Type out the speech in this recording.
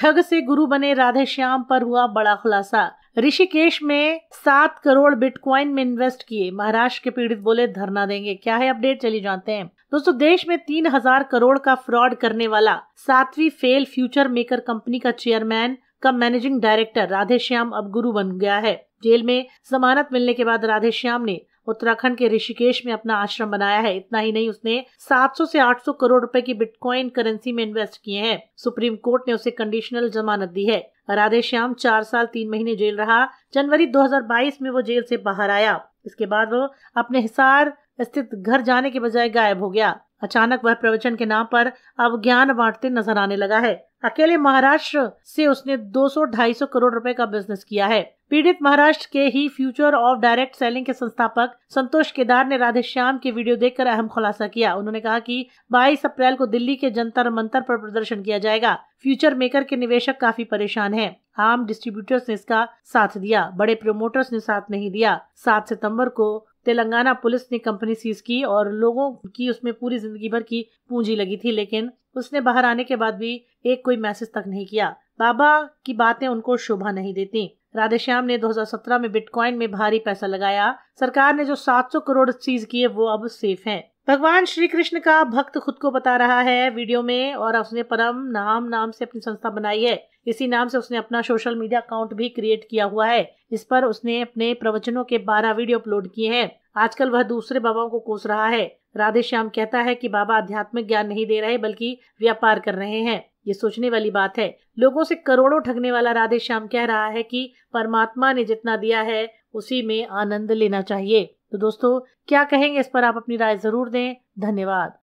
ठग से गुरु बने राधे श्याम पर हुआ बड़ा खुलासा ऋषिकेश में सात करोड़ बिटकॉइन में इन्वेस्ट किए महाराष्ट्र के पीड़ित बोले धरना देंगे क्या है अपडेट चली जानते हैं दोस्तों देश में तीन हजार करोड़ का फ्रॉड करने वाला सातवीं फेल फ्यूचर मेकर कंपनी का चेयरमैन का मैनेजिंग डायरेक्टर राधेश्याम अब गुरु बन गया है जेल में जमानत मिलने के बाद राधेश्याम ने उत्तराखंड के ऋषिकेश में अपना आश्रम बनाया है इतना ही नहीं उसने 700 से 800 करोड़ रुपए की बिटकॉइन करेंसी में इन्वेस्ट किए हैं सुप्रीम कोर्ट ने उसे कंडीशनल जमानत दी है राधेश्याम चार साल तीन महीने जेल रहा जनवरी 2022 में वो जेल से बाहर आया इसके बाद वो अपने हिसार स्थित घर जाने के बजाय गायब हो गया अचानक वह प्रवचन के नाम पर अब ज्ञान बांटते नजर आने लगा है अकेले महाराष्ट्र से उसने 200-250 करोड़ रुपए का बिजनेस किया है पीड़ित महाराष्ट्र के ही फ्यूचर ऑफ डायरेक्ट सेलिंग के संस्थापक संतोष केदार ने राधे श्याम की वीडियो देखकर अहम खुलासा किया उन्होंने कहा कि 22 अप्रैल को दिल्ली के जंतर मंतर पर प्रदर्शन किया जाएगा फ्यूचर मेकर के निवेशक काफी परेशान हैं। आम डिस्ट्रीब्यूटर्स ने इसका साथ दिया बड़े प्रमोटर्स ने साथ नहीं दिया सात सितम्बर को तेलंगाना पुलिस ने कंपनी सीज की और लोगों की उसमें पूरी जिंदगी भर की पूंजी लगी थी लेकिन उसने बाहर आने के बाद भी एक कोई मैसेज तक नहीं किया बाबा की बातें उनको शोभा नहीं देती राधेश्याम ने 2017 में बिटकॉइन में भारी पैसा लगाया सरकार ने जो 700 करोड़ सीज किए वो अब सेफ हैं। भगवान श्री कृष्ण का भक्त खुद को बता रहा है वीडियो में और उसने परम नाम नाम से अपनी संस्था बनाई है इसी नाम से उसने अपना सोशल मीडिया अकाउंट भी क्रिएट किया हुआ है इस पर उसने अपने प्रवचनों के बारह वीडियो अपलोड किए हैं आजकल वह दूसरे बाबाओं को कोस रहा है राधे श्याम कहता है कि बाबा आध्यात्मिक ज्ञान नहीं दे रहे बल्कि व्यापार कर रहे हैं ये सोचने वाली बात है लोगों से करोड़ों ठगने वाला राधे श्याम कह रहा है कि परमात्मा ने जितना दिया है उसी में आनंद लेना चाहिए तो दोस्तों क्या कहेंगे इस पर आप अपनी राय जरूर दें धन्यवाद